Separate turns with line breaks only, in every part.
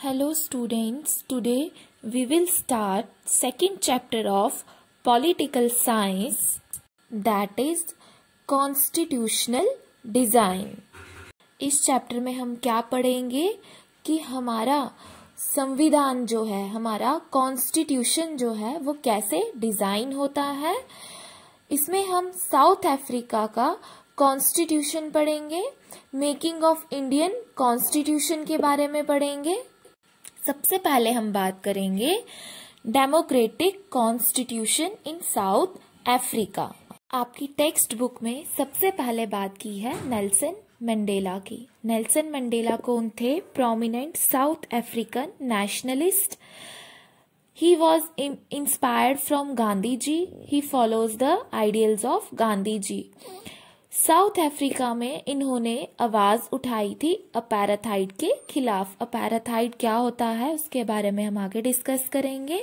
Hello students, today we will start second chapter of political science that is constitutional design. इस chapter में हम क्या पढ़ेंगे कि हमारा संविधान जो है हमारा कॉन्स्टिट्यूशन जो है वो कैसे डिज़ाइन होता है इसमें हम साउथ अफ्रीका का कॉन्स्टिट्यूशन पढ़ेंगे मेकिंग ऑफ इंडियन कॉन्स्टिट्यूशन के बारे में पढ़ेंगे सबसे पहले हम बात करेंगे democratic constitution in South Africa आपकी टेक्स्ट बुक में सबसे पहले बात की है नेल्सन मंडेला की नेल्सन मंडेला कौन थे prominent South African nationalist he was inspired from Gandhi ji he follows the ideals of Gandhi ji South Africa में इन्होंने आवाज़ उठाई थी अपैराथाइड के खिलाफ अपैराथाइड क्या होता है उसके बारे में हम आगे डिस्कस करेंगे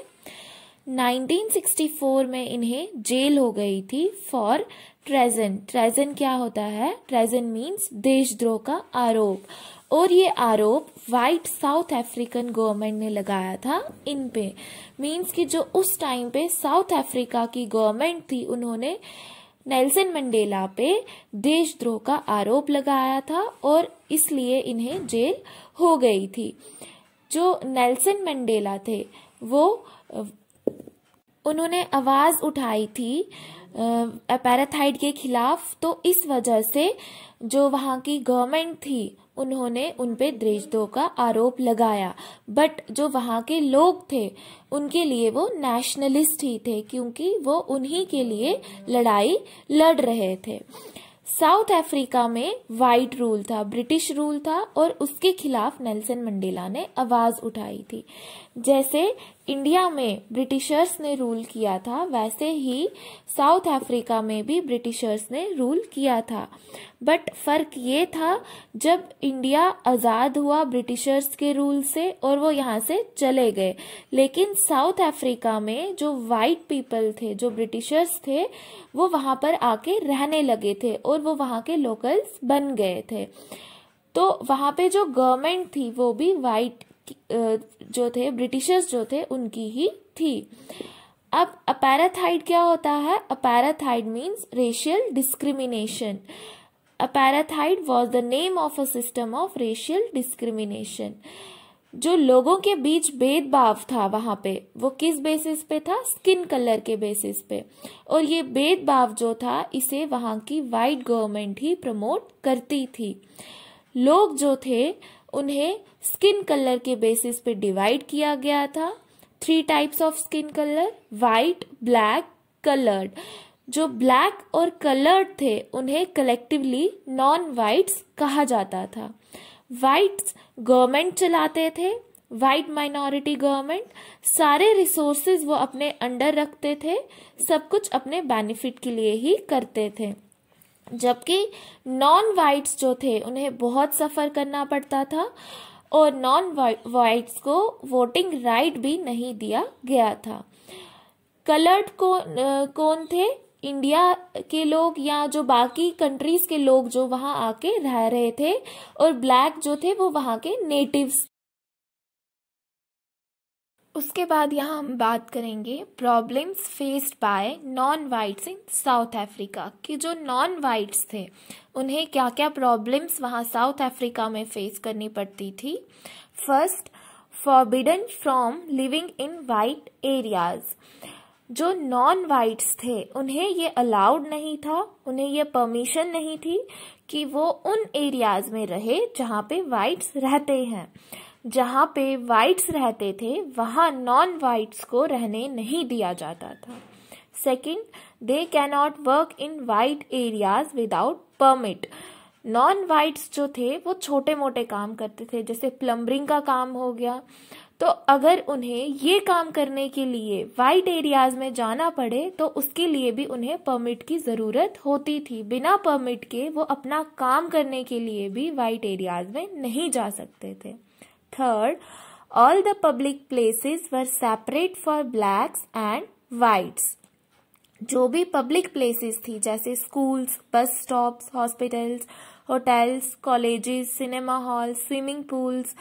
1964 में इन्हें जेल हो गई थी फॉर ट्रेजन ट्रेजन क्या होता है ट्रेजन मीन्स देशद्रोह का आरोप और ये आरोप वाइट साउथ अफ्रीकन गवर्नमेंट ने लगाया था इन पे मीन्स कि जो उस टाइम पे साउथ अफ्रीका की गवर्नमेंट थी उन्होंने नेल्सन मंडेला पे देशद्रोह का आरोप लगाया था और इसलिए इन्हें जेल हो गई थी जो नेल्सन मंडेला थे वो उन्होंने आवाज उठाई थी अपैराथाइड के खिलाफ तो इस वजह से जो वहाँ की गवर्नमेंट थी उन्होंने उन पे द्रेजदों का आरोप लगाया बट जो वहाँ के लोग थे उनके लिए वो नेशनलिस्ट ही थे क्योंकि वो उन्हीं के लिए लड़ाई लड़ रहे थे साउथ अफ्रीका में वाइट रूल था ब्रिटिश रूल था और उसके खिलाफ नेल्सन मंडेला ने आवाज उठाई थी जैसे इंडिया में ब्रिटिशर्स ने रूल किया था वैसे ही साउथ अफ्रीका में भी ब्रिटिशर्स ने रूल किया था बट फर्क ये था जब इंडिया आज़ाद हुआ ब्रिटिशर्स के रूल से और वो यहाँ से चले गए लेकिन साउथ अफ्रीका में जो वाइट पीपल थे जो ब्रिटिशर्स थे वो वहाँ पर आके रहने लगे थे और और वो वहाँ के लोकल्स बन गए थे तो वहाँ पे जो गवर्नमेंट थी वो भी वाइट जो थे ब्रिटिशर्स जो थे उनकी ही थी अब अपैराथाइड क्या होता है apartheid means racial discrimination apartheid was the name of a system of racial discrimination जो लोगों के बीच भेदभाव था वहां पे वो किस बेसिस पे था स्किन कलर के बेसिस पे और ये भेदभाव जो था इसे वहां की वाइट गवर्नमेंट ही प्रमोट करती थी लोग जो थे उन्हें स्किन कलर के बेसिस पे डिवाइड किया गया था three types of skin colour white black coloured जो ब्लैक और कलर्ड थे उन्हें कलेक्टिवली नॉन वाइट्स कहा जाता था वाइट गवर्नमेंट चलाते थे वाइट माइनॉरिटी गवर्नमेंट सारे रिसोर्सेज वो अपने अंडर रखते थे सब कुछ अपने बेनिफिट के लिए ही करते थे जबकि नॉन वाइट्स जो थे उन्हें बहुत सफ़र करना पड़ता था और नॉन वाइट्स को वोटिंग राइट भी नहीं दिया गया था कलर्ड कौन कौन थे इंडिया के लोग या जो बाकी कंट्रीज के लोग जो वहां आके रह रहे थे और ब्लैक जो थे वो वहां के नेटिव्स उसके बाद यहाँ हम बात करेंगे problems faced by non whites in South Africa कि जो नॉन वाइट्स थे उन्हें क्या क्या प्रॉब्लम्स वहाँ साउथ अफ्रीका में फेस करनी पड़ती थी first forbidden from living in white areas जो नॉन वाइट्स थे उन्हें ये अलाउड नहीं था उन्हें ये परमिशन नहीं थी कि वो उन एरियाज में रहे जहाँ पे वाइट्स रहते हैं जहाँ पे वाइट्स रहते थे वहाँ नॉन वाइट्स को रहने नहीं दिया जाता था second they can not work in white areas without permit non whites जो थे वो छोटे मोटे काम करते थे जैसे प्लम्बरिंग का काम हो गया तो अगर उन्हें ये काम करने के लिए वाइट एरियाज में जाना पड़े तो उसके लिए भी उन्हें परमिट की ज़रूरत होती थी बिना परमिट के वो अपना काम करने के लिए भी वाइट एरियाज में नहीं जा सकते थे third all the public places were separate for blacks and whites जो भी पब्लिक प्लेसेस थी जैसे schools bus stops hospitals hotels colleges cinema hall swimming pools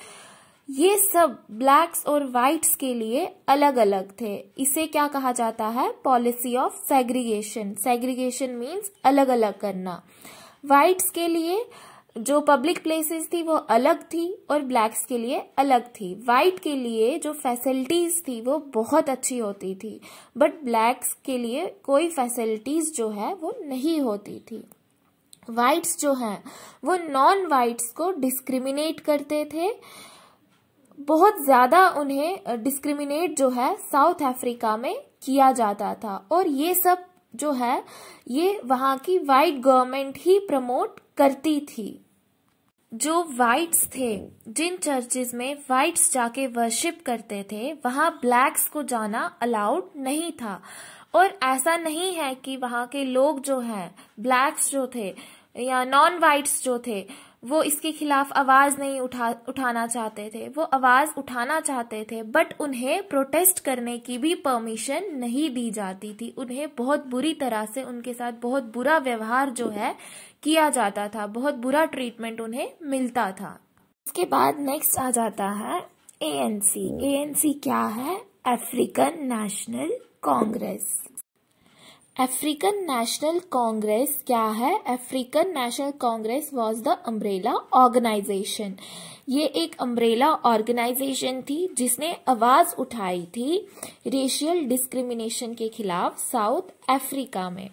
ये सब ब्लैक्स और वाइट्स के लिए अलग अलग थे इसे क्या कहा जाता है policy of segregation segregation means अलग अलग करना वाइट्स के लिए जो पब्लिक प्लेसेस थी वो अलग थी और ब्लैक्स के लिए अलग थी वाइट के लिए जो फैसिलिटीज थी वो बहुत अच्छी होती थी बट ब्लैक्स के लिए कोई फैसिलिटीज जो है वो नहीं होती थी वाइट्स जो हैं वो नॉन वाइट्स को डिस्क्रिमिनेट करते थे बहुत ज़्यादा उन्हें डिस्क्रिमिनेट जो है साउथ अफ्रीका में किया जाता था और ये सब जो है ये वहाँ की वाइट गवर्नमेंट ही प्रमोट करती थी जो वाइट्स थे जिन चर्चेज में वाइट्स जाके वर्शिप करते थे वहाँ ब्लैक्स को जाना अलाउड नहीं था और ऐसा नहीं है कि वहां के लोग जो हैं ब्लैक्स जो थे या नॉन वाइट्स जो थे वो इसके खिलाफ आवाज नहीं उठा उठाना चाहते थे वो आवाज उठाना चाहते थे बट उन्हें प्रोटेस्ट करने की भी परमिशन नहीं दी जाती थी उन्हें बहुत बुरी तरह से उनके साथ बहुत बुरा व्यवहार जो है किया जाता था बहुत बुरा ट्रीटमेंट उन्हें मिलता था उसके बाद नेक्स्ट आ जाता है एएनसी एएनसी क्या है African National Congress African National Congress क्या है African National Congress was the umbrella organisation ये एक अम्ब्रेला ऑर्गेनाइजेशन थी जिसने आवाज उठाई थी रेशियल डिस्क्रिमिनेशन के खिलाफ साउथ अफ्रीका में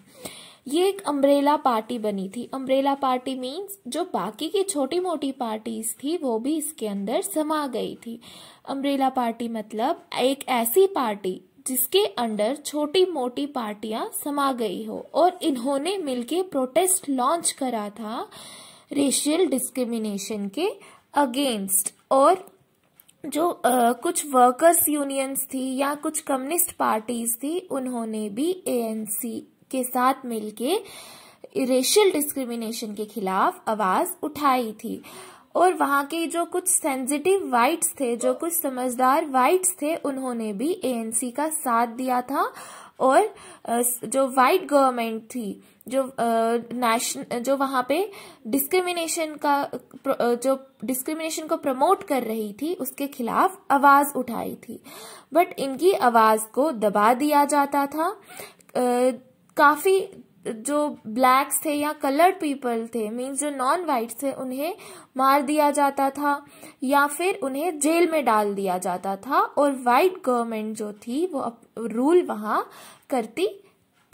ये एक अम्ब्रेला पार्टी बनी थी अम्ब्रेला पार्टी मींस जो बाकी की छोटी मोटी पार्टीज थी वो भी इसके अंदर समा गई थी अम्ब्रेला पार्टी मतलब एक ऐसी पार्टी जिसके अंडर छोटी मोटी पार्टियां समा गई हो और इन्होंने मिलके प्रोटेस्ट लॉन्च करा था रेशियल डिस्क्रिमिनेशन के अगेंस्ट और जो आ, कुछ वर्कर्स यूनियंस थी या कुछ कम्युनिस्ट पार्टीज थी उन्होंने भी एएनसी के साथ मिलके रेशियल डिस्क्रिमिनेशन के खिलाफ आवाज उठाई थी और वहाँ के जो कुछ सेंसिटिव वाइट्स थे जो कुछ समझदार वाइट्स थे उन्होंने भी एएनसी का साथ दिया था और जो वाइट गवर्नमेंट थी जो नेशन जो वहाँ पे डिस्क्रिमिनेशन का जो डिस्क्रिमिनेशन को प्रमोट कर रही थी उसके खिलाफ आवाज उठाई थी बट इनकी आवाज को दबा दिया जाता था काफी जो ब्लैक्स थे या कलर्ड पीपल थे मींस जो नॉन वाइट्स थे उन्हें मार दिया जाता था या फिर उन्हें जेल में डाल दिया जाता था और वाइट गवर्नमेंट जो थी वो रूल वहाँ करती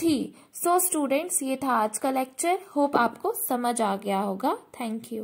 थी सो so, स्टूडेंट्स ये था आज का लेक्चर होप आपको समझ आ गया होगा थैंक यू